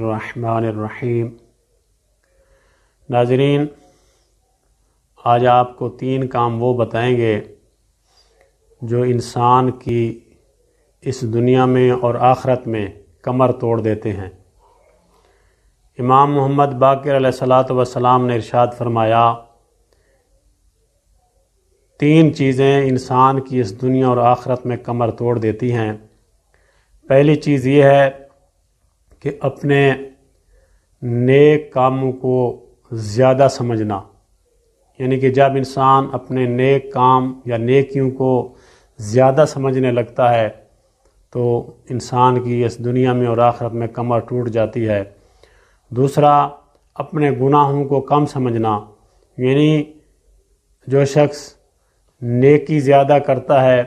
रहीम नाजरीन आज आपको तीन काम वो बताएंगे जो इंसान की इस दुनिया में और आखरत में कमर तोड़ देते हैं इमाम मोहम्मद बाकर सलात वसलाम ने इरशाद फरमाया तीन चीज़ें इंसान की इस दुनिया और आखरत में कमर तोड़ देती हैं पहली चीज़ ये है कि अपने नेक कामों को ज़्यादा समझना यानी कि जब इंसान अपने नेक काम या नेकियों को ज़्यादा समझने लगता है तो इंसान की इस दुनिया में और आखिरत में कमर टूट जाती है दूसरा अपने गुनाहों को कम समझना यानी जो शख्स नेकी ज़्यादा करता है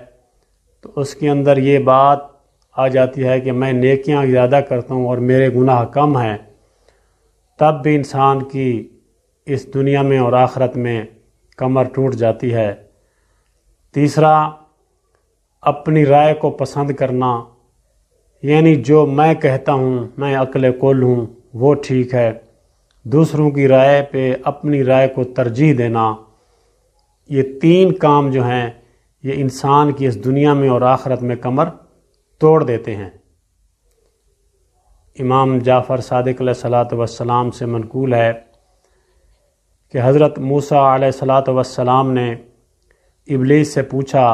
तो उसके अंदर ये बात आ जाती है कि मैं नेकियां ज़्यादा करता हूँ और मेरे गुनाह कम हैं तब भी इंसान की इस दुनिया में और आखरत में कमर टूट जाती है तीसरा अपनी राय को पसंद करना यानी जो मैं कहता हूँ मैं अकल कुल हूँ वो ठीक है दूसरों की राय पे अपनी राय को तरजीह देना ये तीन काम जो हैं ये इंसान की इस दुनिया में और आखरत में कमर तोड़ देते हैं इमाम जाफ़र सदक सलाम से मनकूल है कि हज़रत मूसा सलात वसलाम ने इबलीस से पूछा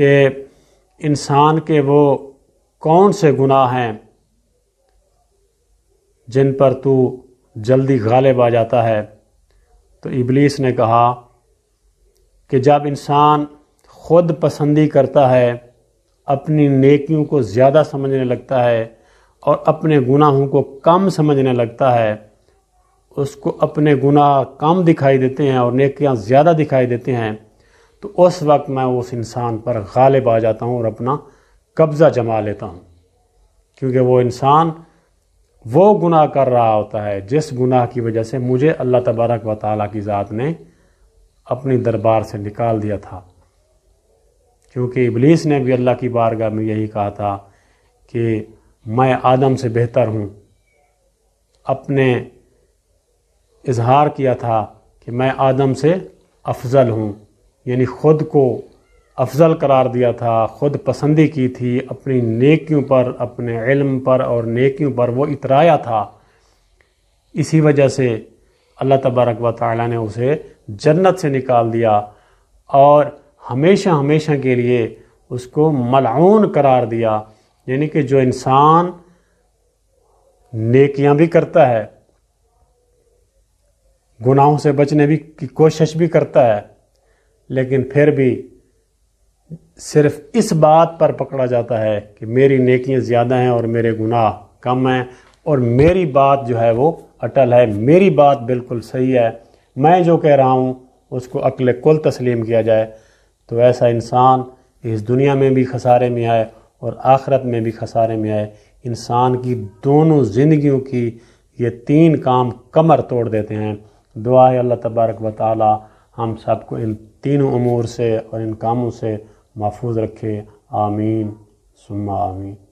कि इंसान के वो कौन से गुनाह हैं जिन पर तू जल्दी गालिब आ जाता है तो इबलीस ने कहा कि जब इंसान खुद पसंदी करता है अपनी नेकियों को ज़्यादा समझने लगता है और अपने गुनाहों को कम समझने लगता है उसको अपने गुनाह कम दिखाई देते हैं और नेकियां ज़्यादा दिखाई देते हैं तो उस वक्त मैं उस इंसान पर गालिब आ जाता हूँ और अपना कब्ज़ा जमा लेता हूँ क्योंकि वो इंसान वो गुनाह कर रहा होता है जिस गुनाह की वजह से मुझे अल्लाह तबारक व ताली की ज़ात ने अपनी दरबार से निकाल दिया था क्योंकि इबलीस ने भी अल्लाह की बारगाह में यही कहा था कि मैं आदम से बेहतर हूँ अपने इजहार किया था कि मैं आदम से अफजल हूँ यानी ख़ुद को अफजल करार दिया था ख़ुद पसंदी की थी अपनी नेकियों पर अपने इल्म पर और नेकियों पर वो इतराया था इसी वजह से अल्लाह तबारक व ताली ने उसे जन्नत से निकाल दिया और हमेशा हमेशा के लिए उसको मलाउन करार दिया यानी कि जो इंसान नेकियां भी करता है गुनाहों से बचने भी की कोशिश भी करता है लेकिन फिर भी सिर्फ इस बात पर पकड़ा जाता है कि मेरी नेकियां ज़्यादा हैं और मेरे गुनाह कम हैं और मेरी बात जो है वो अटल है मेरी बात बिल्कुल सही है मैं जो कह रहा हूँ उसको अकल कुल तस्लीम किया जाए तो ऐसा इंसान इस दुनिया में भी खसारे में आए और आखरत में भी खसारे में आए इंसान की दोनों ज़िंदगियों की ये तीन काम कमर तोड़ देते हैं दुआ है अल्लाह तबारक व ताली हम सबको इन तीनों अमूर से और इन कामों से महफूज रखे आमीन सुम्मा आमीन